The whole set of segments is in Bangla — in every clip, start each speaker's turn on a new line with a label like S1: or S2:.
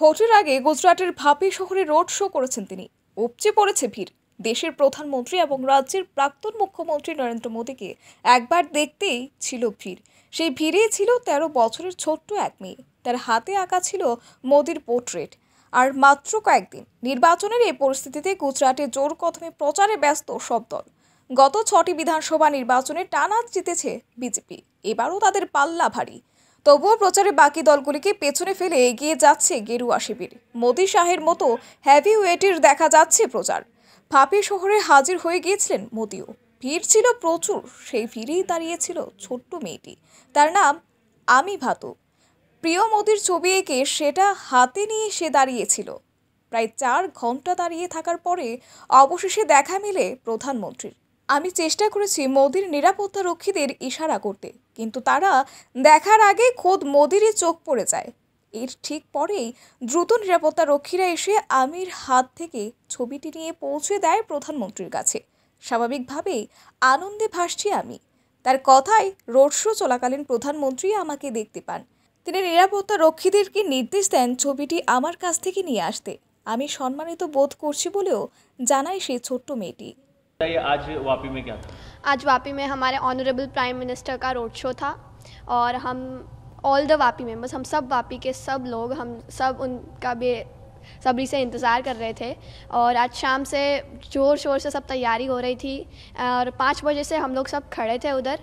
S1: ভোটের আগে গুজরাটের ভাপি শহরে রোড শো করেছেন তিনি উপচে পড়েছে ভিড় দেশের প্রধানমন্ত্রী এবং রাজ্যের প্রাক্তন মুখ্যমন্ত্রী নরেন্দ্র মোদীকে একবার দেখতেই ছিল ভিড় সেই ভিড়েই ছিল ১৩ বছরের ছোট্ট এক মেয়ে তার হাতে আঁকা ছিল মোদীর পোর্ট্রেট আর মাত্র কয়েকদিন নির্বাচনের এই পরিস্থিতিতে গুজরাটে জোর কথমে প্রচারে ব্যস্ত সব দল গত ছটি বিধানসভা নির্বাচনে টানা জিতেছে বিজেপি এবারও তাদের পাল্লা ভারী তবুও প্রচারে বাকি দলগুলিকে পেছনে ফেলে এগিয়ে যাচ্ছে গেরুয়া শিবির মোদী শাহের মতো হ্যাভি ওয়েটের দেখা যাচ্ছে প্রচার ফাঁপি শহরে হাজির হয়ে গিয়েছিলেন মোদীও ভিড় ছিল প্রচুর সেই ভিড়েই দাঁড়িয়েছিল ছোট্ট মেয়েটি তার নাম আমি ভাতু প্রিয় মোদীর ছবি এঁকে সেটা হাতে নিয়ে সে দাঁড়িয়েছিল প্রায় চার ঘন্টা দাঁড়িয়ে থাকার পরে অবশেষে দেখা মিলে প্রধানমন্ত্রীর আমি চেষ্টা করেছি মোদির নিরাপত্তা রক্ষীদের ইশারা করতে কিন্তু তারা দেখার আগে খোদ মোদিরই চোখ পড়ে যায় এর ঠিক পরেই দ্রুত নিরাপত্তা রক্ষীরা এসে আমির হাত থেকে ছবিটি নিয়ে পৌঁছে দেয় প্রধানমন্ত্রীর কাছে স্বাভাবিকভাবেই আনন্দে ভাসছি আমি তার কথায় রোড শো চলাকালীন প্রধানমন্ত্রী আমাকে দেখতে পান তিনি নিরাপত্তা রক্ষীদেরকে নির্দেশ দেন ছবিটি আমার কাছ থেকে নিয়ে আসতে আমি সম্মানিত বোধ করছি বলেও জানায় সেই ছোট্ট মেয়েটি
S2: बताइए आज वापी में क्या था आज वापी में हमारे ऑनरेबल प्राइम मिनिस्टर का रोड शो था और हम ऑल द वापी मेम्बर्स हम सब वापी के सब लोग हम सब उनका भी सभी से इंतज़ार कर रहे थे और आज शाम से ज़ोर शोर से सब तैयारी हो रही थी और पाँच बजे से हम लोग सब खड़े थे उधर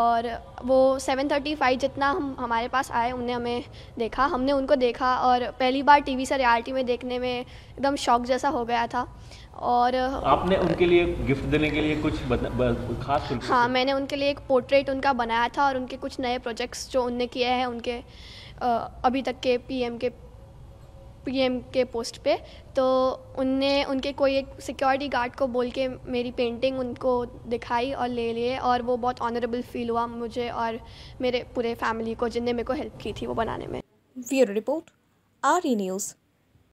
S2: और वो सेवन थर्टी फाइव जितना हम हमारे पास आए उनने हमें देखा हमने उनको देखा और पहली बार वी से रियलिटी में देखने में एकदम शौक जैसा हो गया था और आपने उनके लिए गिफ्ट देने के लिए कुछ खास हाँ मैंने उनके लिए एक पोर्ट्रेट उनका बनाया था और उनके कुछ नए प्रोजेक्ट्स जो उनने किए हैं उनके अभी तक के पीएम के पीएम के पोस्ट पे तो उनने उनके कोई एक सिक्योरिटी गार्ड को बोल के मेरी पेंटिंग उनको दिखाई और ले लिए और वो बहुत ऑनरेबल फील हुआ मुझे और मेरे पूरे फैमिली को जिनने मेरे को हेल्प की थी वो बनाने में ब्यूरो रिपोर्ट आर न्यूज़